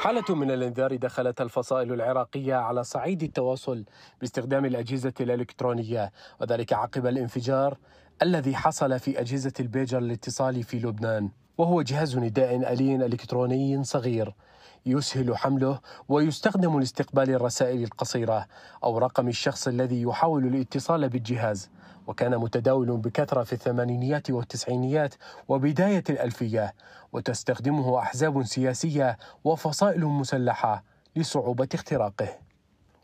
حالة من الانذار دخلت الفصائل العراقية على صعيد التواصل باستخدام الأجهزة الإلكترونية وذلك عقب الانفجار الذي حصل في أجهزة البيجر الاتصالي في لبنان وهو جهاز نداء آلي إلكتروني صغير يسهل حمله ويستخدم لاستقبال الرسائل القصيرة أو رقم الشخص الذي يحاول الاتصال بالجهاز وكان متداول بكثرة في الثمانينيات والتسعينيات وبداية الألفية وتستخدمه أحزاب سياسية وفصائل مسلحة لصعوبة اختراقه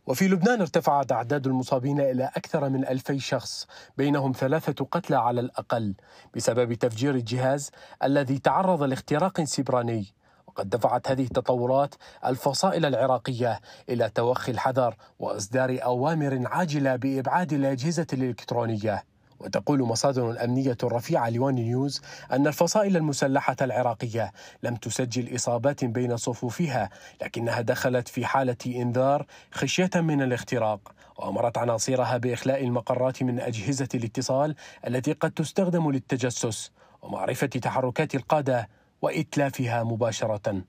وفي لبنان ارتفعت أعداد المصابين إلى أكثر من ألفي شخص بينهم ثلاثة قتلى على الأقل بسبب تفجير الجهاز الذي تعرض لاختراق سبراني وقد دفعت هذه التطورات الفصائل العراقية إلى توخي الحذر وإصدار أوامر عاجلة بإبعاد الأجهزة الإلكترونية وتقول مصادر أمنية رفيعة لوان نيوز أن الفصائل المسلحة العراقية لم تسجل إصابات بين صفوفها لكنها دخلت في حالة إنذار خشية من الاختراق وأمرت عناصرها بإخلاء المقرات من أجهزة الاتصال التي قد تستخدم للتجسس ومعرفة تحركات القادة وإتلافها مباشرة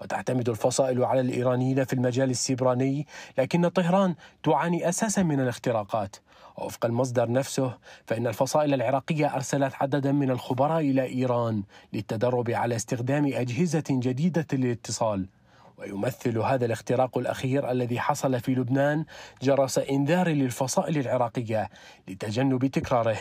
وتعتمد الفصائل على الإيرانيين في المجال السبراني لكن طهران تعاني أساسا من الاختراقات ووفق المصدر نفسه فإن الفصائل العراقية أرسلت عددا من الخبراء إلى إيران للتدرب على استخدام أجهزة جديدة للاتصال ويمثل هذا الاختراق الأخير الذي حصل في لبنان جرس إنذار للفصائل العراقية لتجنب تكراره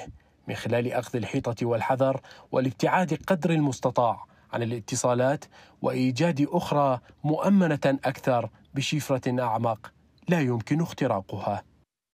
من خلال أخذ الحيطة والحذر والابتعاد قدر المستطاع عن الاتصالات وايجاد اخرى مؤمنه اكثر بشفره اعمق لا يمكن اختراقها